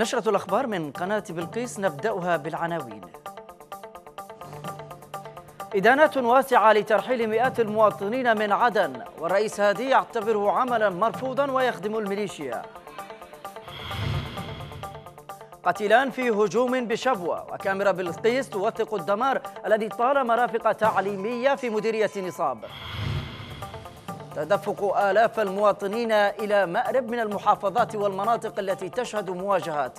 نشرة الأخبار من قناة بلقيس نبدأها بالعناوين إدانات واسعة لترحيل مئات المواطنين من عدن والرئيس هادي يعتبره عملا مرفوضا ويخدم الميليشيا قتيلان في هجوم بشبوة وكاميرا بلقيس توثق الدمار الذي طال مرافق تعليمية في مديرية نصاب تدفق آلاف المواطنين إلى مأرب من المحافظات والمناطق التي تشهد مواجهات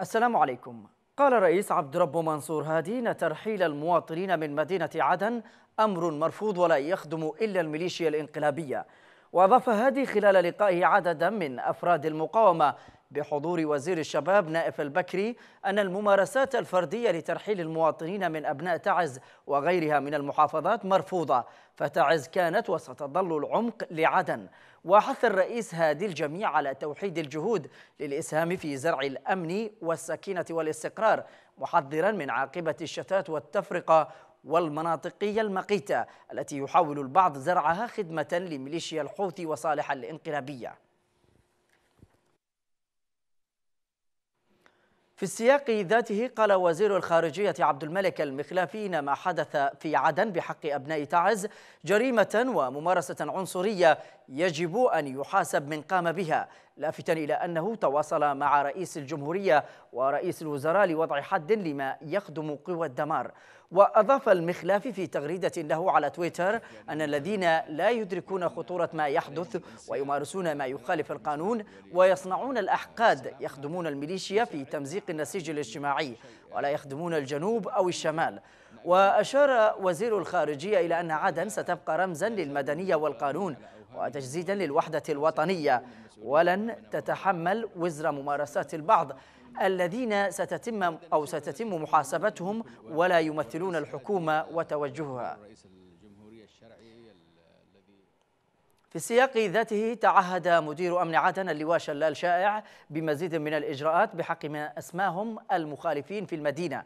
السلام عليكم قال الرئيس عبد رب منصور هادي ان ترحيل المواطنين من مدينه عدن امر مرفوض ولا يخدم الا الميليشيا الانقلابيه واضاف هادي خلال لقائه عددا من افراد المقاومه بحضور وزير الشباب نائف البكري أن الممارسات الفردية لترحيل المواطنين من أبناء تعز وغيرها من المحافظات مرفوضة فتعز كانت وستظل العمق لعدن وحث الرئيس هادي الجميع على توحيد الجهود للإسهام في زرع الأمن والسكينة والاستقرار محذرا من عاقبة الشتات والتفرقة والمناطقية المقيتة التي يحاول البعض زرعها خدمة لميليشيا الحوثي وصالح الانقلابية في السياق ذاته قال وزير الخارجية عبد الملك المخلافي ما حدث في عدن بحق أبناء تعز جريمة وممارسة عنصرية يجب أن يحاسب من قام بها لافتا إلى أنه تواصل مع رئيس الجمهورية ورئيس الوزراء لوضع حد لما يخدم قوى الدمار وأضاف المخلاف في تغريدة له على تويتر أن الذين لا يدركون خطورة ما يحدث ويمارسون ما يخالف القانون ويصنعون الأحقاد يخدمون الميليشيا في تمزيق النسيج الاجتماعي ولا يخدمون الجنوب أو الشمال وأشار وزير الخارجية إلى أن عدن ستبقى رمزا للمدنية والقانون وتجسيدا للوحدة الوطنية ولن تتحمل وزر ممارسات البعض الذين ستتم أو ستتم محاسبتهم ولا يمثلون الحكومة وتوجهها في السياق ذاته تعهد مدير أمن عدن اللواء شلال شائع بمزيد من الإجراءات بحق ما أسماهم المخالفين في المدينة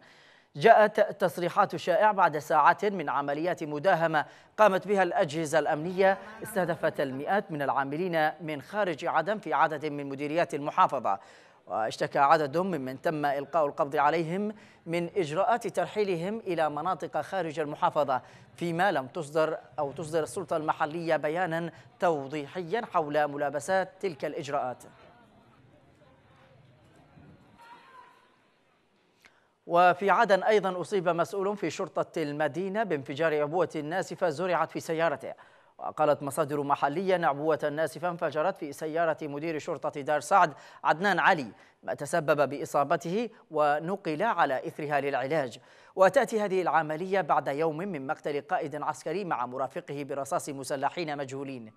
جاءت تصريحات شائعة بعد ساعات من عمليات مداهمة قامت بها الأجهزة الأمنية استهدفت المئات من العاملين من خارج عدن في عدد من مديريات المحافظة واشتكى عدد ممن تم إلقاء القبض عليهم من إجراءات ترحيلهم إلى مناطق خارج المحافظة فيما لم تصدر أو تصدر السلطة المحلية بيانا توضيحيا حول ملابسات تلك الإجراءات وفي عدن أيضا أصيب مسؤول في شرطة المدينة بانفجار عبوة ناسفة زرعت في سيارته وقالت مصادر محلية أن عبوة ناسفة انفجرت في سيارة مدير شرطة دار سعد عدنان علي ما تسبب بإصابته ونقل على إثرها للعلاج وتأتي هذه العملية بعد يوم من مقتل قائد عسكري مع مرافقه برصاص مسلحين مجهولين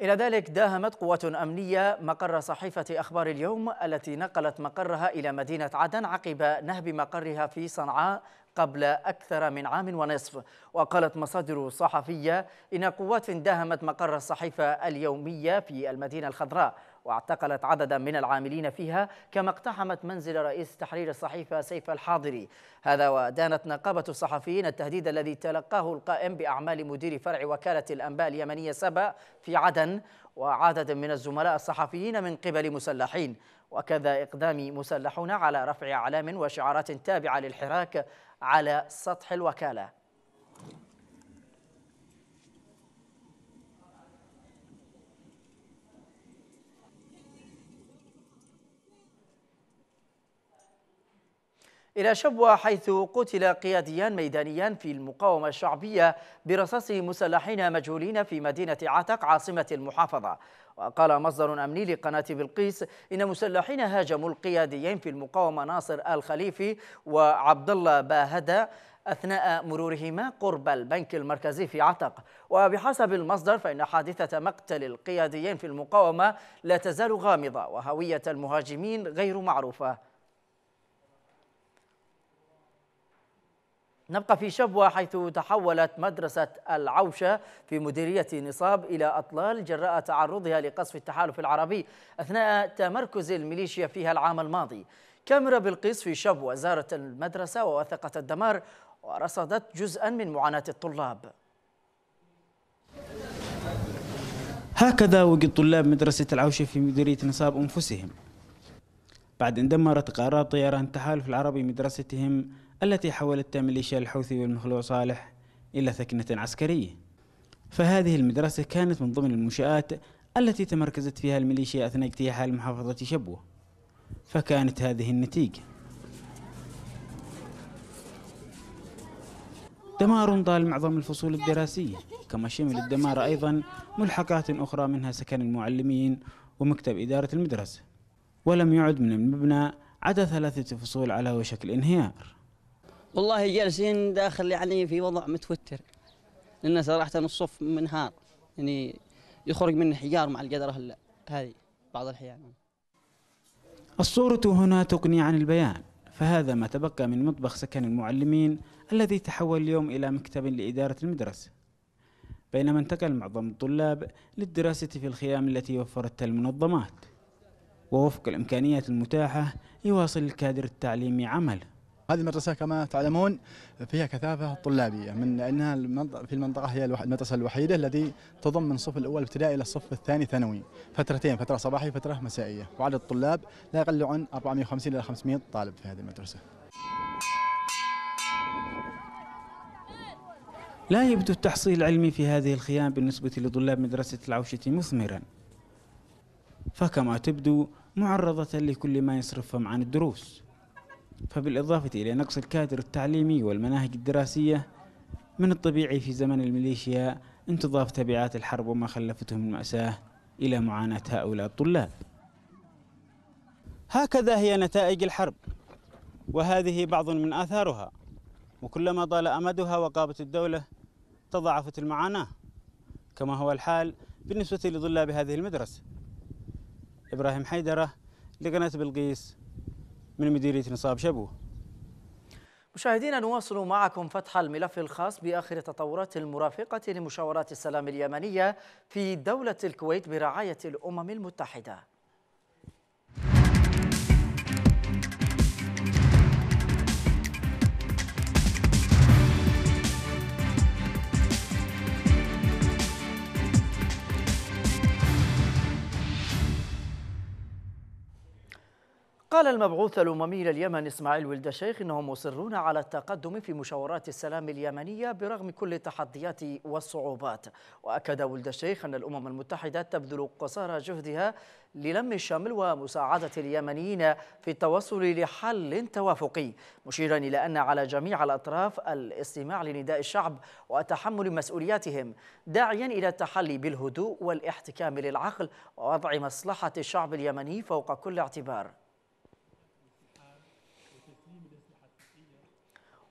إلى ذلك داهمت قوات أمنية مقر صحيفة أخبار اليوم التي نقلت مقرها إلى مدينة عدن عقب نهب مقرها في صنعاء قبل أكثر من عام ونصف وقالت مصادر صحفية إن قوات داهمت مقر الصحيفة اليومية في المدينة الخضراء واعتقلت عددا من العاملين فيها كما اقتحمت منزل رئيس تحرير الصحيفة سيف الحاضري هذا ودانت نقابة الصحفيين التهديد الذي تلقاه القائم بأعمال مدير فرع وكالة الأنباء اليمنية سبأ في عدن وعدد من الزملاء الصحفيين من قبل مسلحين وكذا إقدام مسلحون على رفع أعلام وشعارات تابعة للحراك على سطح الوكالة إلى شبوة حيث قتل قياديان ميدانيان في المقاومة الشعبية برصاص مسلحين مجهولين في مدينة عتق عاصمة المحافظة وقال مصدر أمني لقناة بلقيس إن مسلحين هاجموا القياديين في المقاومة ناصر الخليفي وعبد الله باهدة أثناء مرورهما قرب البنك المركزي في عتق وبحسب المصدر فإن حادثة مقتل القياديين في المقاومة لا تزال غامضة وهوية المهاجمين غير معروفة نبقى في شبوة حيث تحولت مدرسة العوشة في مديرية نصاب إلى أطلال جراء تعرضها لقصف التحالف العربي أثناء تمركز الميليشيا فيها العام الماضي كاميرا بلقيس في شبوة زارت المدرسة ووثقت الدمار ورصدت جزءا من معاناة الطلاب هكذا وجد طلاب مدرسة العوشة في مديرية نصاب أنفسهم بعد أن دمرت قرار طيران التحالف العربي مدرستهم التي حولت ميليشيا الحوثي والمخلوع صالح إلى ثكنة عسكرية فهذه المدرسة كانت من ضمن المنشآت التي تمركزت فيها الميليشيا أثناء اجتياحها لمحافظة شبوة فكانت هذه النتيجة دمار ضال معظم الفصول الدراسية كما شمل الدمار أيضا ملحقات أخرى منها سكن المعلمين ومكتب إدارة المدرسة ولم يعد من المبنى عدا ثلاثة فصول على وشك الانهيار والله جالسين داخل يعني في وضع متوتر لأن صراحة الصف منهار يعني يخرج منه حجار مع القدرة هذه بعض الأحيان الصورة هنا تقني عن البيان فهذا ما تبقى من مطبخ سكن المعلمين الذي تحول اليوم إلى مكتب لإدارة المدرسة بينما انتقل معظم الطلاب للدراسة في الخيام التي وفرتها المنظمات ووفق الإمكانيات المتاحة يواصل الكادر التعليمي عمله هذه المدرسة كما تعلمون فيها كثافة طلابية من أنها في المنطقة هي المدرسة الوحيدة التي تضم من الصف الأول ابتدائي إلى الصف الثاني ثانوي فترتين فترة صباحية وفترة مسائية وعدد الطلاب لا يقل عن 450 إلى 500 طالب في هذه المدرسة لا يبدو التحصيل العلمي في هذه الخيام بالنسبة لطلاب مدرسة العوشة مثمرا فكما تبدو معرضة لكل ما يصرفهم عن الدروس فبالإضافة إلى نقص الكادر التعليمي والمناهج الدراسية من الطبيعي في زمن الميليشيا أن تضاف تبعات الحرب وما خلفته من مأساة إلى معاناة هؤلاء الطلاب هكذا هي نتائج الحرب وهذه بعض من آثارها وكلما طال أمدها وقابت الدولة تضاعفت المعاناة كما هو الحال بالنسبة لطلاب هذه المدرسة إبراهيم حيدرة لقناة بلقيس من مديرية نصاب شبو مشاهدينا نواصل معكم فتح الملف الخاص بآخر التطورات المرافقة لمشاورات السلام اليمنية في دولة الكويت برعاية الأمم المتحدة قال المبعوث الأممي لليمن إسماعيل ولد الشيخ إنهم مصرون على التقدم في مشاورات السلام اليمنية برغم كل التحديات والصعوبات وأكد ولد الشيخ أن الأمم المتحدة تبذل قصارى جهدها للم الشمل ومساعدة اليمنيين في التوصل لحل توافقي مشيرا إلى أن على جميع الأطراف الاستماع لنداء الشعب وتحمل مسؤولياتهم داعيا إلى التحلي بالهدوء والاحتكام للعقل ووضع مصلحة الشعب اليمني فوق كل اعتبار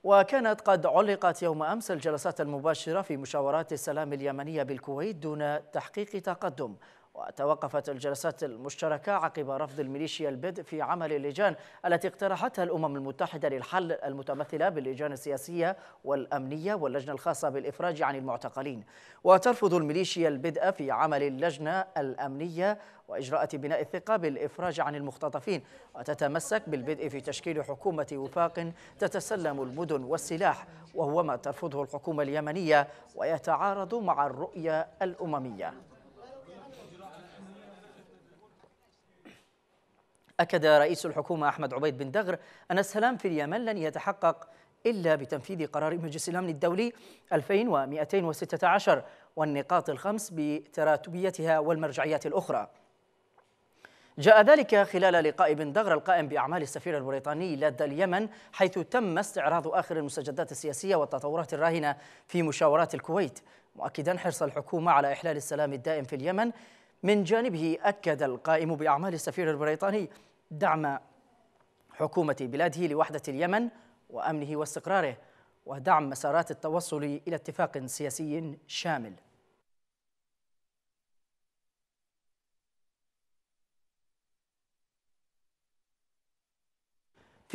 وكانت قد علقت يوم أمس الجلسات المباشرة في مشاورات السلام اليمنية بالكويت دون تحقيق تقدم وتوقفت الجلسات المشتركة عقب رفض الميليشيا البدء في عمل اللجان التي اقترحتها الأمم المتحدة للحل المتمثلة باللجان السياسية والأمنية واللجنة الخاصة بالإفراج عن المعتقلين وترفض الميليشيا البدء في عمل اللجنة الأمنية وإجراءات بناء الثقة بالإفراج عن المختطفين وتتمسك بالبدء في تشكيل حكومة وفاق تتسلم المدن والسلاح وهو ما ترفضه الحكومة اليمنية ويتعارض مع الرؤية الأممية أكد رئيس الحكومة أحمد عبيد بن دغر أن السلام في اليمن لن يتحقق إلا بتنفيذ قرار مجلس الأمن الدولي 2216 والنقاط الخمس بتراتبيتها والمرجعيات الأخرى جاء ذلك خلال لقاء بن دغر القائم بأعمال السفير البريطاني لدى اليمن حيث تم استعراض آخر المستجدات السياسية والتطورات الراهنة في مشاورات الكويت مؤكدا حرص الحكومة على إحلال السلام الدائم في اليمن من جانبه أكد القائم بأعمال السفير البريطاني دعم حكومة بلاده لوحدة اليمن وأمنه واستقراره ودعم مسارات التوصل إلى اتفاق سياسي شامل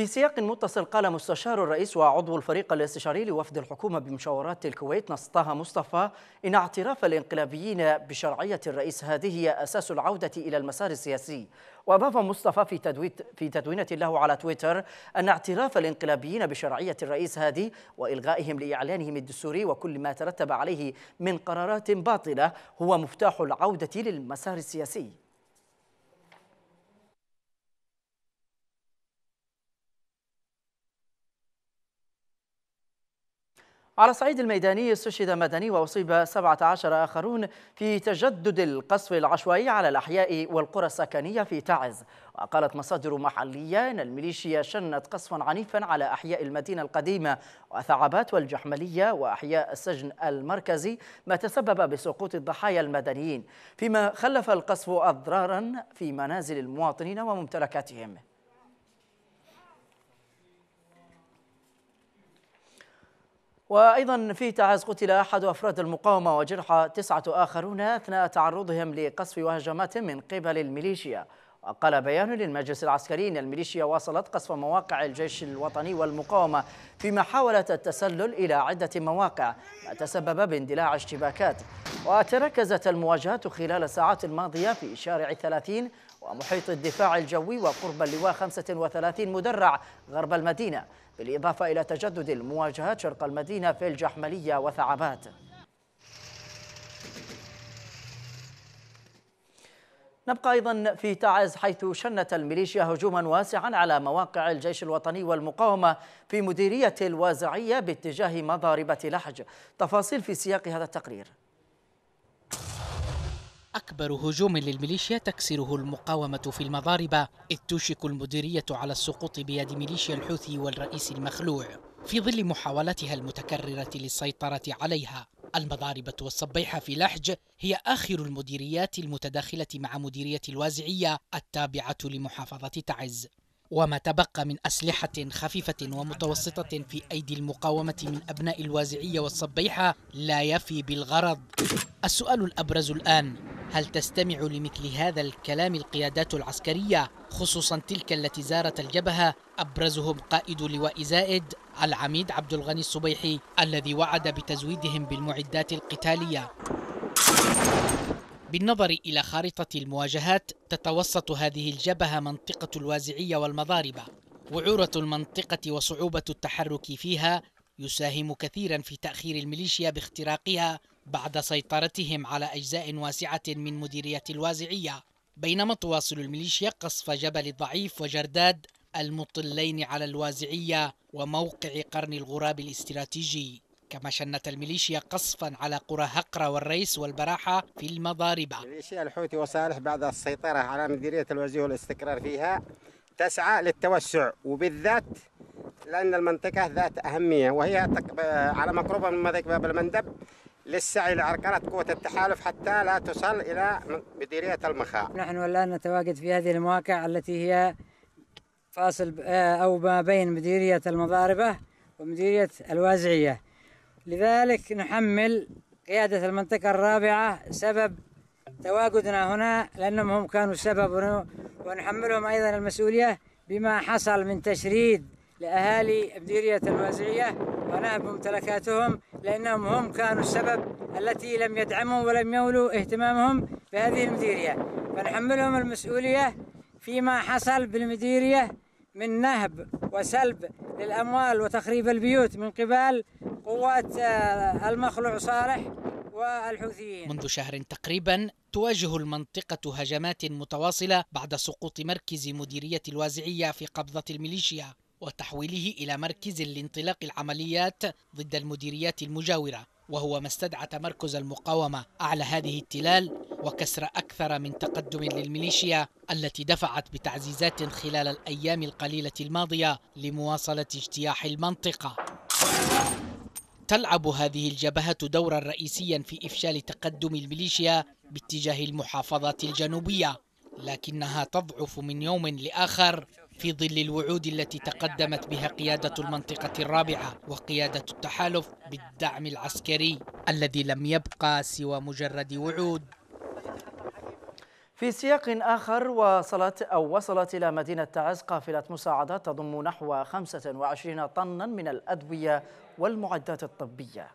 في سياق متصل قال مستشار الرئيس وعضو الفريق الاستشاري لوفد الحكومة بمشاورات الكويت نصطها مصطفى إن اعتراف الانقلابيين بشرعية الرئيس هذه هي أساس العودة إلى المسار السياسي وأضاف مصطفى في, تدويت في تدوينة له على تويتر أن اعتراف الانقلابيين بشرعية الرئيس هادي وإلغائهم لإعلانهم الدستوري وكل ما ترتب عليه من قرارات باطلة هو مفتاح العودة للمسار السياسي على الصعيد الميداني استشهد مدني وأصيب 17 آخرون في تجدد القصف العشوائي على الأحياء والقرى السكنية في تعز وقالت مصادر محلية أن الميليشيا شنت قصفا عنيفا على أحياء المدينة القديمة وثعبات والجحملية وأحياء السجن المركزي ما تسبب بسقوط الضحايا المدنيين فيما خلف القصف أضرارا في منازل المواطنين وممتلكاتهم وأيضا في تعز قتل أحد أفراد المقاومة وجرح تسعة آخرون أثناء تعرضهم لقصف وهجمات من قبل الميليشيا وقال بيان للمجلس العسكري أن الميليشيا واصلت قصف مواقع الجيش الوطني والمقاومة فيما حاولت التسلل إلى عدة مواقع ما تسبب باندلاع اشتباكات وتركزت المواجهات خلال الساعات الماضية في شارع 30 ومحيط الدفاع الجوي وقرب اللواء 35 مدرع غرب المدينة بالإضافة إلى تجدد المواجهات شرق المدينة في الجحملية وثعبات نبقى أيضا في تعز حيث شنت الميليشيا هجوما واسعا على مواقع الجيش الوطني والمقاومة في مديرية الوازعية باتجاه مضاربة لحج تفاصيل في سياق هذا التقرير أكبر هجوم للميليشيا تكسره المقاومة في المضاربة إذ توشك المديرية على السقوط بيد ميليشيا الحوثي والرئيس المخلوع في ظل محاولاتها المتكررة للسيطرة عليها المضاربة والصبيحة في لحج هي آخر المديريات المتداخلة مع مديرية الوازعية التابعة لمحافظة تعز وما تبقى من أسلحة خفيفة ومتوسطة في أيدي المقاومة من أبناء الوازعية والصبيحة لا يفي بالغرض السؤال الأبرز الآن هل تستمع لمثل هذا الكلام القيادات العسكرية خصوصا تلك التي زارت الجبهة أبرزهم قائد لواء زائد العميد عبد الغني الصبيحي الذي وعد بتزويدهم بالمعدات القتالية بالنظر إلى خارطة المواجهات تتوسط هذه الجبهة منطقة الوازعية والمضاربة وعورة المنطقة وصعوبة التحرك فيها يساهم كثيرا في تأخير الميليشيا باختراقها بعد سيطرتهم على أجزاء واسعة من مديرية الوازعية بينما تواصل الميليشيا قصف جبل الضعيف وجرداد المطلين على الوازعية وموقع قرن الغراب الاستراتيجي كما شنت الميليشيا قصفا على قرى هقرة والريس والبراحة في المضاربة الميليشيا الحوثي وصالح بعد السيطرة على مديرية الوزير والاستقرار فيها تسعى للتوسع وبالذات لأن المنطقة ذات أهمية وهي على مقربة من مضيق باب المندب للسعي لعرقلة قوة التحالف حتى لا تصل إلى مديرية المخاء نحن الآن نتواجد في هذه المواقع التي هي فاصل آه، أو ما بين مديرية المضاربة ومديرية الوازعية لذلك نحمل قيادة المنطقة الرابعة سبب تواجدنا هنا لأنهم هم كانوا سبب ونحملهم أيضا المسؤولية بما حصل من تشريد لأهالي مديرية الوازعية ونهب ممتلكاتهم لأنهم هم كانوا السبب التي لم يدعموا ولم يولوا اهتمامهم بهذه المديرية فنحملهم المسؤولية فيما حصل بالمديرية من نهب وسلب للأموال وتخريب البيوت من قبل قوات آه، المخلوع صالح والحوثيين منذ شهر تقريبا تواجه المنطقة هجمات متواصلة بعد سقوط مركز مديرية الوازعية في قبضة الميليشيا وتحويله إلى مركز لانطلاق العمليات ضد المديريات المجاورة وهو ما استدعى تمركز المقاومة أعلى هذه التلال وكسر أكثر من تقدم للميليشيا التي دفعت بتعزيزات خلال الأيام القليلة الماضية لمواصلة اجتياح المنطقة تلعب هذه الجبهة دورا رئيسيا في إفشال تقدم الميليشيا باتجاه المحافظات الجنوبية لكنها تضعف من يوم لآخر في ظل الوعود التي تقدمت بها قيادة المنطقة الرابعة وقيادة التحالف بالدعم العسكري الذي لم يبقى سوى مجرد وعود في سياق آخر وصلت أو وصلت إلى مدينة تعز قافلة مساعدات تضم نحو 25 طنا من الأدوية والمعدات الطبية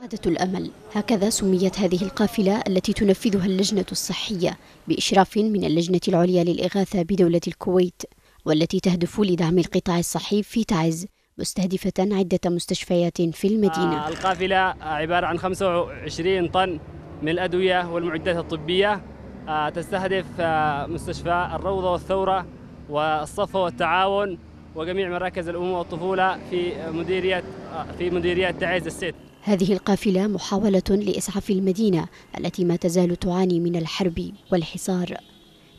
عادة الأمل هكذا سميت هذه القافلة التي تنفذها اللجنة الصحية بإشراف من اللجنة العليا للإغاثة بدولة الكويت والتي تهدف لدعم القطاع الصحي في تعز مستهدفة عدة مستشفيات في المدينة آه، القافلة عبارة عن 25 طن من الأدوية والمعدات الطبية آه، تستهدف آه، مستشفى الروضة والثورة والصفة والتعاون وجميع مراكز الأمومة والطفولة في مديرية آه، في مديرية تعز السيد هذه القافلة محاولة لإسعاف المدينة التي ما تزال تعاني من الحرب والحصار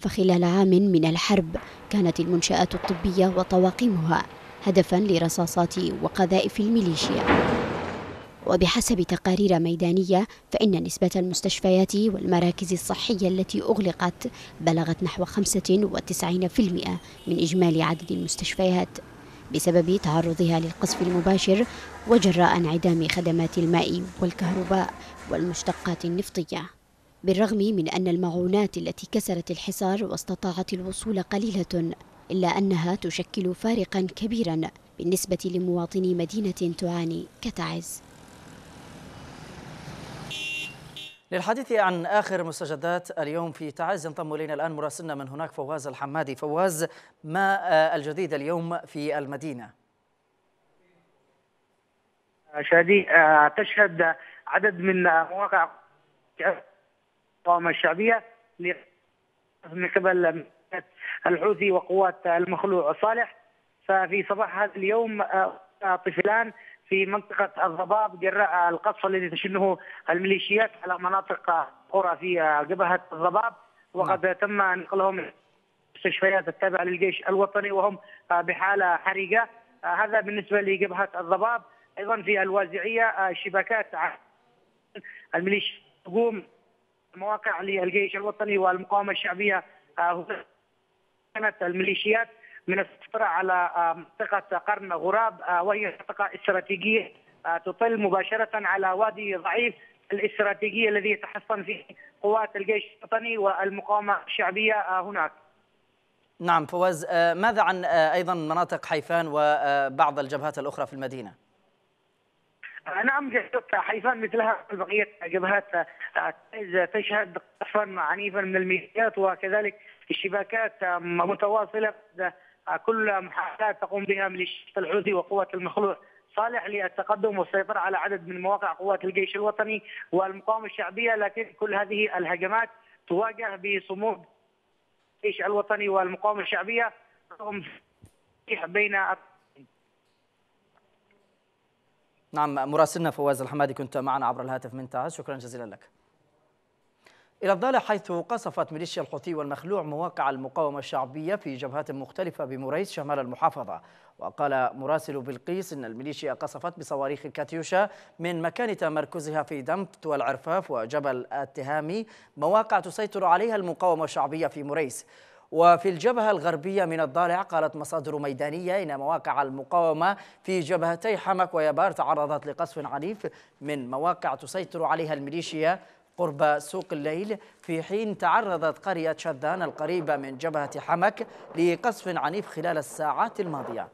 فخلال عام من الحرب كانت المنشآت الطبية وطواقمها هدفا لرصاصات وقذائف الميليشيا وبحسب تقارير ميدانية فإن نسبة المستشفيات والمراكز الصحية التي أغلقت بلغت نحو 95% من إجمالي عدد المستشفيات بسبب تعرضها للقصف المباشر وجراء انعدام خدمات الماء والكهرباء والمشتقات النفطية بالرغم من أن المعونات التي كسرت الحصار واستطاعت الوصول قليلة إلا أنها تشكل فارقا كبيرا بالنسبة لمواطني مدينة تعاني كتعز للحديث عن آخر مستجدات اليوم في تعز ينضم إلينا الآن مراسلنا من هناك فواز الحمادي فواز ما آه، الجديد اليوم في المدينة شادي آه، تشهد عدد من مواقع القوامة الشعبية من قبل الحوثي وقوات المخلوع صالح ففي صباح هذا اليوم آه، طفلان في منطقة الضباب جراء القصف الذي تشنه الميليشيات على مناطق قرى في جبهة الضباب نعم. وقد تم نقلهم المستشفيات التابعة للجيش الوطني وهم آه، بحالة حرجة آه، هذا بالنسبة لجبهة الضباب أيضا في الوازعية آه، شبكات الميليشيا تقوم مواقع للجيش الوطني والمقاومة الشعبية كانت الميليشيات من السيطرة على آه، منطقة قرن غراب آه، وهي منطقة استراتيجية آه، تطل مباشرة على وادي ضعيف الاستراتيجية الذي يتحصن فيه قوات الجيش الوطني والمقاومة الشعبية هناك نعم فواز ماذا عن أيضا مناطق حيفان وبعض الجبهات الأخرى في المدينة؟ نعم جبهة حيفان مثلها بقية جبهات تشهد قصفا عنيفا من الميليشيات وكذلك اشتباكات متواصلة كل محاولات تقوم بها ميليشيات الحوثي وقوات المخلوع صالح للتقدم والسيطرة على عدد من مواقع قوات الجيش الوطني والمقاومة الشعبية لكن كل هذه الهجمات تواجه بصمود الجيش الوطني والمقاومة الشعبية رغم بين نعم مراسلنا فواز الحمادي كنت معنا عبر الهاتف من تعز شكرا جزيلا لك إلى الضالع حيث قصفت ميليشيا الحوثي والمخلوع مواقع المقاومة الشعبية في جبهات مختلفة بموريس شمال المحافظة وقال مراسل بلقيس أن الميليشيا قصفت بصواريخ كاتيوشا من مكان تمركزها في دمبت والعرفاف وجبل التهامي مواقع تسيطر عليها المقاومة الشعبية في موريس وفي الجبهة الغربية من الضالع قالت مصادر ميدانية إن مواقع المقاومة في جبهتي حمك ويبار تعرضت لقصف عنيف من مواقع تسيطر عليها الميليشيا قرب سوق الليل في حين تعرضت قرية شذان القريبة من جبهة حمك لقصف عنيف خلال الساعات الماضية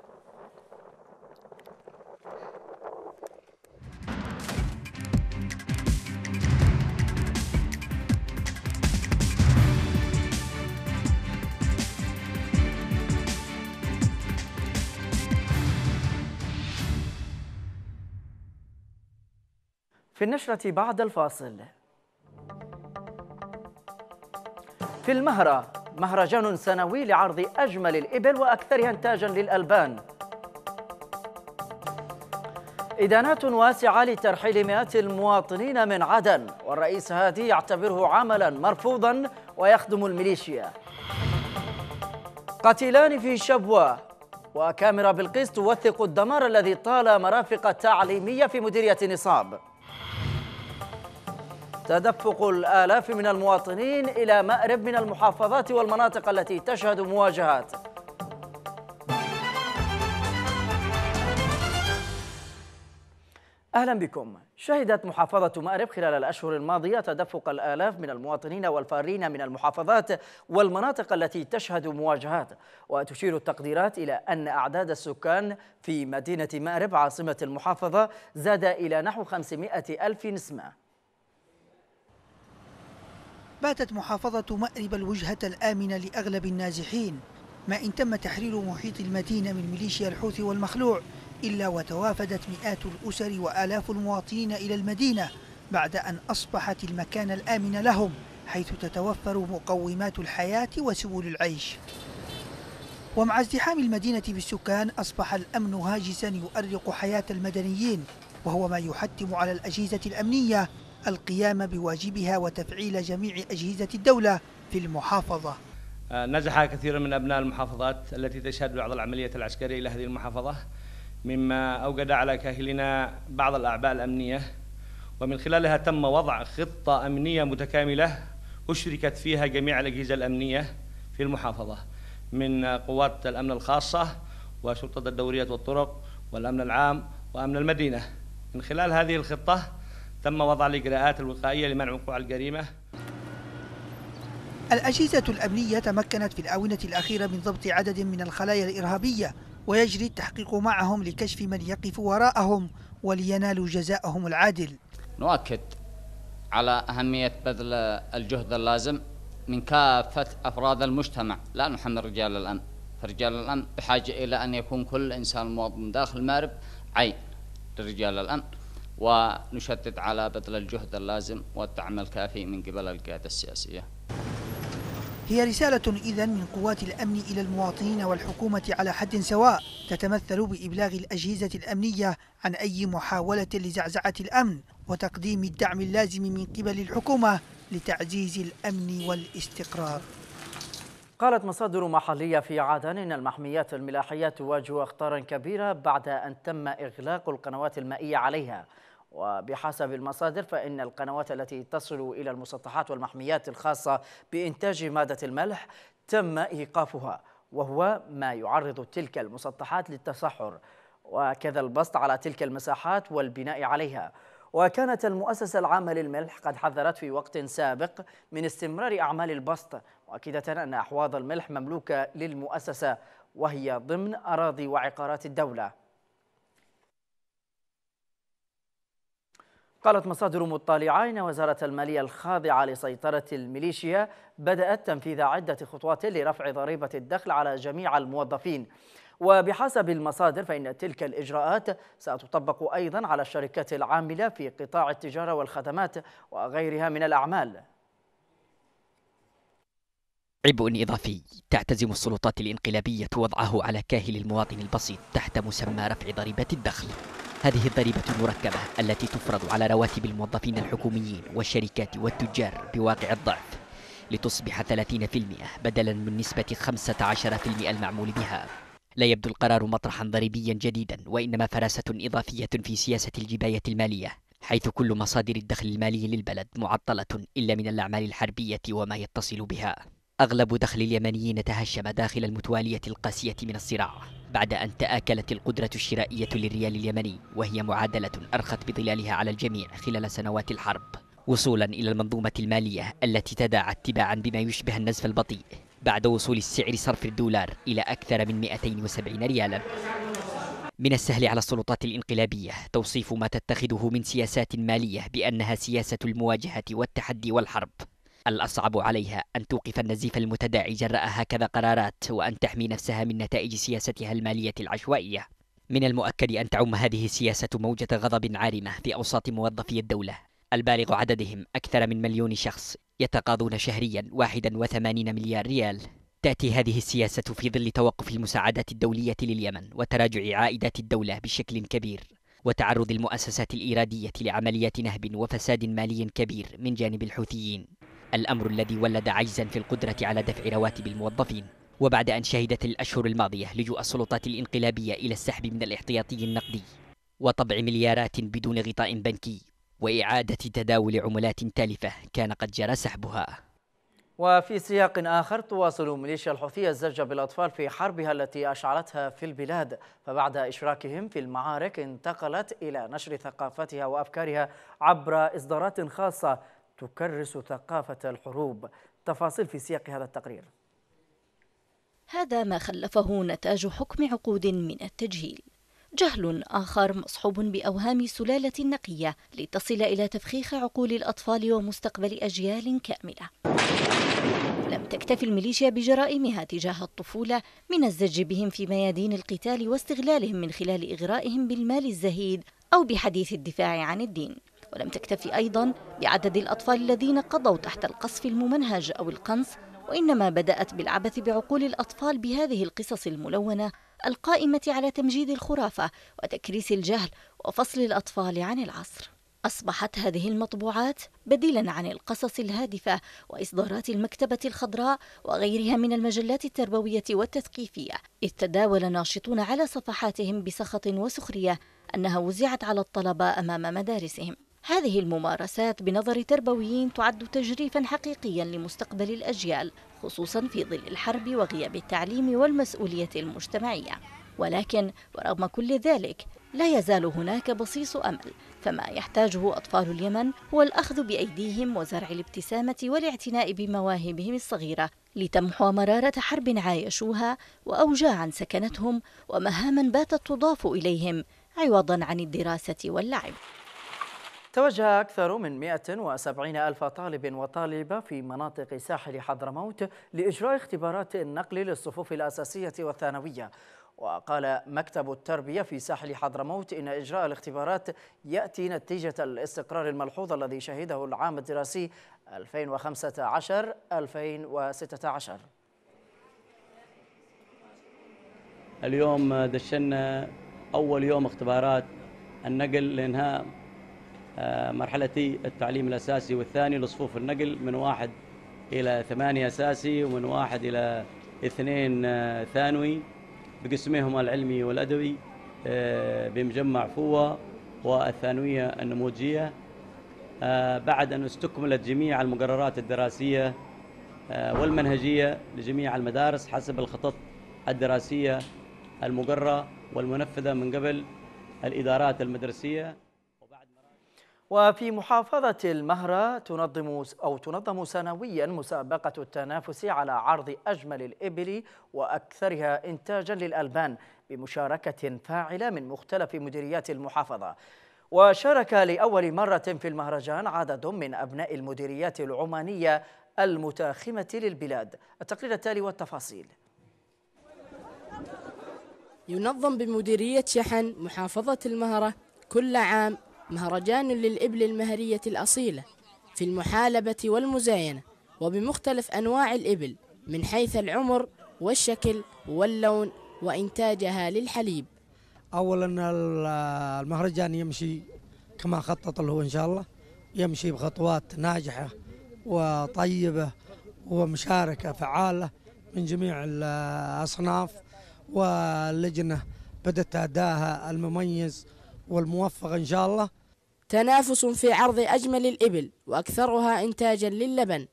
في النشرة بعد الفاصل في المهرة مهرجان سنوي لعرض أجمل الإبل وأكثرها إنتاجا للألبان إدانات واسعة لترحيل مئات المواطنين من عدن والرئيس هادي يعتبره عملا مرفوضا ويخدم الميليشيا قتيلان في شبوة وكاميرا بلقيس توثق الدمار الذي طال مرافق تعليمية في مديرية نصاب تدفق الآلاف من المواطنين إلى مأرب من المحافظات والمناطق التي تشهد مواجهات أهلا بكم شهدت محافظة مأرب خلال الأشهر الماضية تدفق الآلاف من المواطنين والفارين من المحافظات والمناطق التي تشهد مواجهات وتشير التقديرات إلى أن أعداد السكان في مدينة مأرب عاصمة المحافظة زاد إلى نحو 500 ألف نسمة باتت محافظة مأرب الوجهة الآمنة لأغلب النازحين ما إن تم تحرير محيط المدينة من ميليشيا الحوثي والمخلوع إلا وتوافدت مئات الأسر وآلاف المواطنين إلى المدينة بعد أن أصبحت المكان الآمن لهم حيث تتوفر مقومات الحياة وسبل العيش ومع ازدحام المدينة بالسكان أصبح الأمن هاجسا يؤرق حياة المدنيين وهو ما يحتم على الأجهزة الأمنية القيام بواجبها وتفعيل جميع أجهزة الدولة في المحافظة آه، نجح كثير من أبناء المحافظات التي تشهد بعض العملية العسكرية إلى هذه المحافظة مما أوجد على كاهلنا بعض الأعباء الأمنية ومن خلالها تم وضع خطة أمنية متكاملة أشركت فيها جميع الأجهزة الأمنية في المحافظة من قوات الأمن الخاصة وشرطة الدورية والطرق والأمن العام وأمن المدينة من خلال هذه الخطة تم وضع الإجراءات الوقائية لمنع وقوع الجريمة الأجهزة الأمنية تمكنت في الآونة الأخيرة من ضبط عدد من الخلايا الإرهابية ويجري التحقيق معهم لكشف من يقف وراءهم ولينالوا جزاءهم العادل نؤكد على أهمية بذل الجهد اللازم من كافة أفراد المجتمع لا نحمل رجال الأمن فرجال الأمن بحاجة إلى أن يكون كل إنسان مواطن داخل المأرب عين لرجال الأمن ونشدد على بذل الجهد اللازم والدعم الكافي من قبل القيادة السياسية هي رسالة إذا من قوات الأمن إلى المواطنين والحكومة على حد سواء تتمثل بإبلاغ الأجهزة الأمنية عن أي محاولة لزعزعة الأمن وتقديم الدعم اللازم من قبل الحكومة لتعزيز الأمن والاستقرار قالت مصادر محلية في عدن إن المحميات الملاحية تواجه أخطارا كبيرة بعد أن تم إغلاق القنوات المائية عليها وبحسب المصادر فإن القنوات التي تصل إلى المسطحات والمحميات الخاصة بإنتاج مادة الملح تم إيقافها وهو ما يعرض تلك المسطحات للتصحر وكذا البسط على تلك المساحات والبناء عليها وكانت المؤسسة العامة للملح قد حذرت في وقت سابق من استمرار أعمال البسط مؤكدة أن أحواض الملح مملوكة للمؤسسة وهي ضمن أراضي وعقارات الدولة قالت مصادر مطلعة إن وزارة المالية الخاضعة لسيطرة الميليشيا بدأت تنفيذ عدة خطوات لرفع ضريبة الدخل على جميع الموظفين وبحسب المصادر فإن تلك الإجراءات ستطبق أيضا على الشركات العاملة في قطاع التجارة والخدمات وغيرها من الأعمال عبء إضافي تعتزم السلطات الإنقلابية وضعه على كاهل المواطن البسيط تحت مسمى رفع ضريبة الدخل هذه الضريبة المركبة التي تفرض على رواتب الموظفين الحكوميين والشركات والتجار بواقع الضعف لتصبح 30% بدلا من نسبة 15% المعمول بها لا يبدو القرار مطرحا ضريبيا جديدا وإنما فراسة إضافية في سياسة الجباية المالية حيث كل مصادر الدخل المالي للبلد معطلة إلا من الأعمال الحربية وما يتصل بها أغلب دخل اليمنيين تهشم داخل المتوالية القاسية من الصراع بعد أن تآكلت القدرة الشرائية للريال اليمني وهي معادلة أرخت بظلالها على الجميع خلال سنوات الحرب وصولا إلى المنظومة المالية التي تداعت تباعا بما يشبه النزف البطيء بعد وصول السعر صرف الدولار إلى أكثر من 270 ريالا من السهل على السلطات الانقلابية توصيف ما تتخذه من سياسات مالية بأنها سياسة المواجهة والتحدي والحرب الأصعب عليها أن توقف النزيف المتداعي جراء هكذا قرارات وأن تحمي نفسها من نتائج سياستها المالية العشوائية من المؤكد أن تعم هذه السياسة موجة غضب عارمة في أوساط موظفي الدولة البالغ عددهم أكثر من مليون شخص يتقاضون شهريا 81 مليار ريال تأتي هذه السياسة في ظل توقف المساعدات الدولية لليمن وتراجع عائدات الدولة بشكل كبير وتعرض المؤسسات الإيرادية لعمليات نهب وفساد مالي كبير من جانب الحوثيين الأمر الذي ولد عجزا في القدرة على دفع رواتب الموظفين وبعد أن شهدت الأشهر الماضية لجوء السلطات الإنقلابية إلى السحب من الاحتياطي النقدي وطبع مليارات بدون غطاء بنكي وإعادة تداول عملات تالفة كان قد جرى سحبها وفي سياق آخر تواصل ميليشيا الحوثية الزج بالأطفال في حربها التي أشعلتها في البلاد فبعد إشراكهم في المعارك انتقلت إلى نشر ثقافتها وأفكارها عبر إصدارات خاصة تكرس ثقافة الحروب تفاصيل في سياق هذا التقرير هذا ما خلفه نتاج حكم عقود من التجهيل جهل آخر مصحوب بأوهام سلالة نقية لتصل إلى تفخيخ عقول الأطفال ومستقبل أجيال كاملة لم تكتفي الميليشيا بجرائمها تجاه الطفولة من الزج بهم في ميادين القتال واستغلالهم من خلال إغرائهم بالمال الزهيد أو بحديث الدفاع عن الدين ولم تكتفي أيضا بعدد الأطفال الذين قضوا تحت القصف الممنهج أو القنص وإنما بدأت بالعبث بعقول الأطفال بهذه القصص الملونة القائمة على تمجيد الخرافة وتكريس الجهل وفصل الأطفال عن العصر أصبحت هذه المطبوعات بديلا عن القصص الهادفة وإصدارات المكتبة الخضراء وغيرها من المجلات التربوية والتثقيفية إذ تداول ناشطون على صفحاتهم بسخط وسخرية أنها وزعت على الطلبة أمام مدارسهم هذه الممارسات بنظر تربويين تعد تجريفا حقيقيا لمستقبل الأجيال خصوصا في ظل الحرب وغياب التعليم والمسؤولية المجتمعية ولكن ورغم كل ذلك لا يزال هناك بصيص أمل فما يحتاجه أطفال اليمن هو الأخذ بأيديهم وزرع الابتسامة والاعتناء بمواهبهم الصغيرة لتمحو مرارة حرب عايشوها وأوجاعا سكنتهم ومهاما باتت تضاف إليهم عوضا عن الدراسة واللعب توجه أكثر من 170 ألف طالب وطالبة في مناطق ساحل حضرموت لإجراء اختبارات النقل للصفوف الأساسية والثانوية وقال مكتب التربية في ساحل حضرموت إن إجراء الاختبارات يأتي نتيجة الاستقرار الملحوظ الذي شهده العام الدراسي 2015-2016 اليوم دشنا أول يوم اختبارات النقل لإنهاء آه، مرحلتي التعليم الأساسي والثاني لصفوف النقل من واحد إلى ثمانية أساسي ومن واحد إلى اثنين آه، ثانوي بقسميهما العلمي والأدبي آه، بمجمع فوة والثانوية النموذجية بعد أن استكملت جميع المقررات الدراسية والمنهجية لجميع المدارس حسب الخطط الدراسية المقررة والمنفذة من قبل الإدارات المدرسية وفي محافظة المهرة تنظم أو تنظم سنويا مسابقة التنافس على عرض أجمل الإبل وأكثرها إنتاجا للألبان بمشاركة فاعلة من مختلف مديريات المحافظة وشارك لأول مرة في المهرجان عدد من أبناء المديريات العمانية المتاخمة للبلاد التقرير التالي والتفاصيل ينظم بمديرية شحن محافظة المهرة كل عام مهرجان للإبل المهرية الأصيلة في المحالبة والمزاينة وبمختلف أنواع الإبل من حيث العمر والشكل واللون وإنتاجها للحليب أولا المهرجان يمشي كما خطط له إن شاء الله يمشي بخطوات ناجحة وطيبة ومشاركة فعالة من جميع الأصناف واللجنة بدت أداها المميز والموفق إن شاء الله تنافس في عرض أجمل الإبل وأكثرها إنتاجا للبن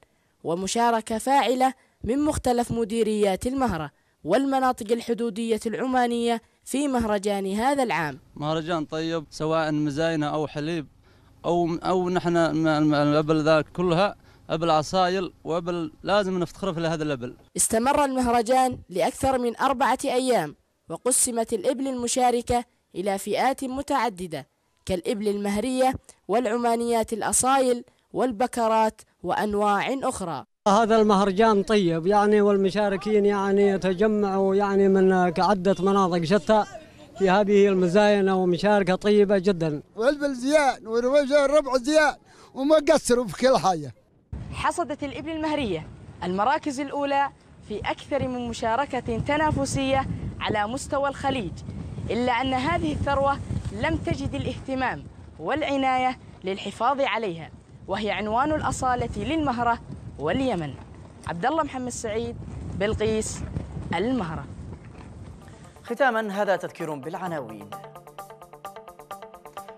ومشاركة فاعلة من مختلف مديريات المهرة والمناطق الحدودية العمانية في مهرجان هذا العام مهرجان طيب سواء مزاينة أو حليب أو, أو نحن الأبل ذاك كلها أبل عصايل وأبل لازم نفتخر في هذا الأبل استمر المهرجان لأكثر من أربعة أيام وقسمت الإبل المشاركة إلى فئات متعددة كالإبل المهرية والعمانيات الأصايل والبكرات وأنواع أخرى هذا المهرجان طيب يعني والمشاركين يعني يتجمعوا يعني من عدة مناطق شتى في هذه المزاينة ومشاركة طيبة جدا والبل زيان ورويجة الربع زيان وما قصروا في كل حاجة حصدت الإبل المهرية المراكز الأولى في أكثر من مشاركة تنافسية على مستوى الخليج إلا أن هذه الثروة لم تجد الاهتمام والعناية للحفاظ عليها وهي عنوان الأصالة للمهرة واليمن عبد الله محمد سعيد بلقيس المهرة ختاما هذا تذكير بالعناوين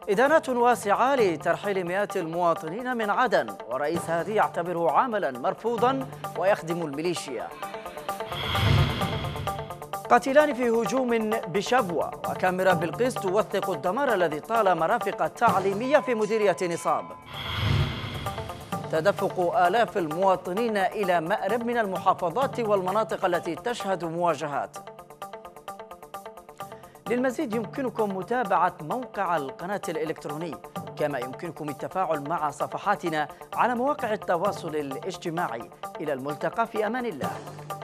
إدانات واسعة لترحيل مئات المواطنين من عدن ورئيس هذه يعتبره عملا مرفوضا ويخدم الميليشيا قاتلان في هجوم بشبوة وكاميرا بلقيس توثق الدمار الذي طال مرافق التعليمية في مديرية نصاب تدفق آلاف المواطنين إلى مأرب من المحافظات والمناطق التي تشهد مواجهات للمزيد يمكنكم متابعة موقع القناة الإلكتروني كما يمكنكم التفاعل مع صفحاتنا على مواقع التواصل الاجتماعي إلى الملتقى في أمان الله